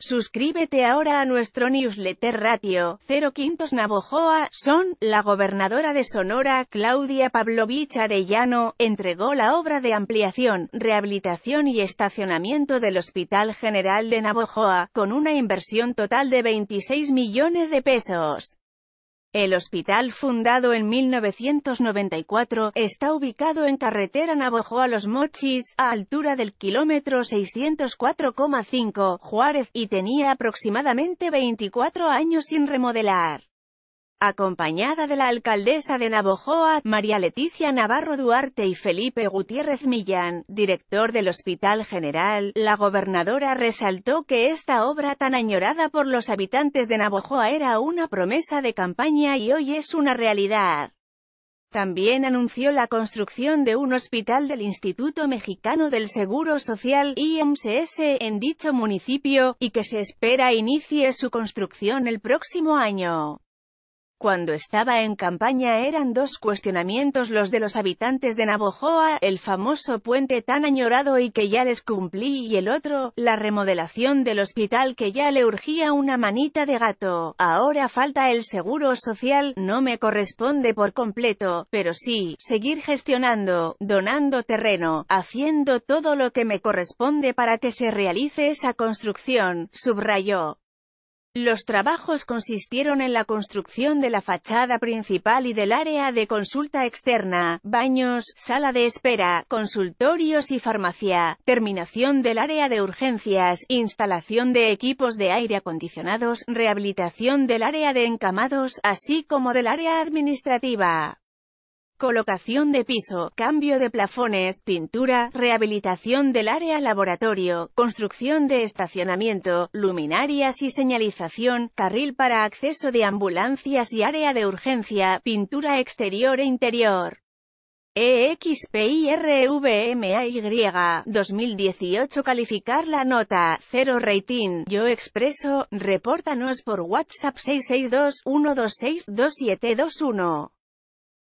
Suscríbete ahora a nuestro newsletter Ratio, Cero Quintos Navojoa, Son, la gobernadora de Sonora, Claudia Pavlovich Arellano, entregó la obra de ampliación, rehabilitación y estacionamiento del Hospital General de Navojoa, con una inversión total de 26 millones de pesos. El hospital, fundado en 1994, está ubicado en carretera Navajo a Los Mochis, a altura del kilómetro 604,5, Juárez, y tenía aproximadamente 24 años sin remodelar acompañada de la alcaldesa de Navojoa, María Leticia Navarro Duarte y Felipe Gutiérrez Millán, director del Hospital General, la gobernadora resaltó que esta obra tan añorada por los habitantes de Navojoa era una promesa de campaña y hoy es una realidad. También anunció la construcción de un hospital del Instituto Mexicano del Seguro Social, IMSS, en dicho municipio, y que se espera inicie su construcción el próximo año. Cuando estaba en campaña eran dos cuestionamientos los de los habitantes de Navojoa, el famoso puente tan añorado y que ya les cumplí y el otro, la remodelación del hospital que ya le urgía una manita de gato. Ahora falta el seguro social, no me corresponde por completo, pero sí, seguir gestionando, donando terreno, haciendo todo lo que me corresponde para que se realice esa construcción, subrayó. Los trabajos consistieron en la construcción de la fachada principal y del área de consulta externa, baños, sala de espera, consultorios y farmacia, terminación del área de urgencias, instalación de equipos de aire acondicionados, rehabilitación del área de encamados, así como del área administrativa colocación de piso, cambio de plafones, pintura, rehabilitación del área laboratorio, construcción de estacionamiento, luminarias y señalización, carril para acceso de ambulancias y área de urgencia, pintura exterior e interior. EXPIRVMAY 2018 Calificar la nota, 0 rating, yo expreso, repórtanos por WhatsApp 662 126 2721